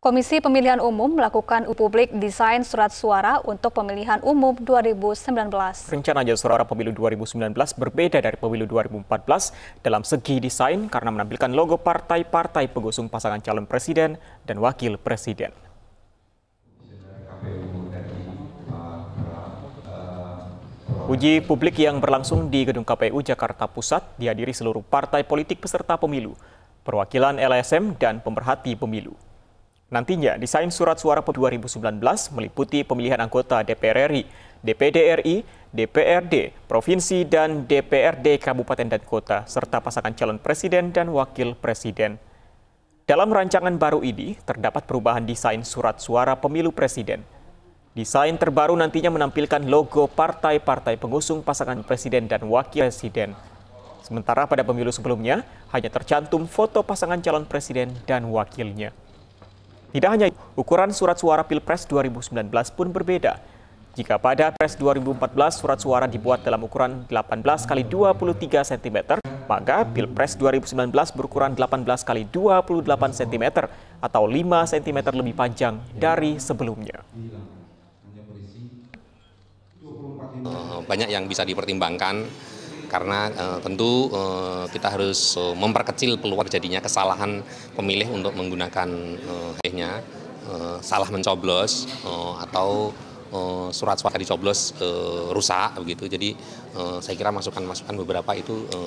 Komisi Pemilihan Umum melakukan publik desain surat suara untuk pemilihan umum 2019. Rencananya suara pemilu 2019 berbeda dari pemilu 2014 dalam segi desain karena menampilkan logo partai-partai pengusung pasangan calon presiden dan wakil presiden. Uji publik yang berlangsung di Gedung KPU Jakarta Pusat dihadiri seluruh partai politik peserta pemilu, perwakilan LSM dan pemerhati pemilu. Nantinya desain surat suara 2019 meliputi pemilihan anggota DPR RI, DPD RI, DPRD, Provinsi, dan DPRD Kabupaten dan Kota, serta pasangan calon presiden dan wakil presiden. Dalam rancangan baru ini, terdapat perubahan desain surat suara pemilu presiden. Desain terbaru nantinya menampilkan logo partai-partai pengusung pasangan presiden dan wakil presiden. Sementara pada pemilu sebelumnya, hanya tercantum foto pasangan calon presiden dan wakilnya. Tidak hanya ukuran surat suara Pilpres 2019 pun berbeda. Jika pada Pilpres 2014 surat suara dibuat dalam ukuran 18 x 23 cm, maka Pilpres 2019 berukuran 18 x 28 cm atau 5 cm lebih panjang dari sebelumnya. Banyak yang bisa dipertimbangkan karena e, tentu e, kita harus e, memperkecil peluang jadinya kesalahan pemilih untuk menggunakan e, e, salah mencoblos e, atau surat suara dicoblos e, rusak begitu. Jadi e, saya kira masukan-masukan beberapa itu e,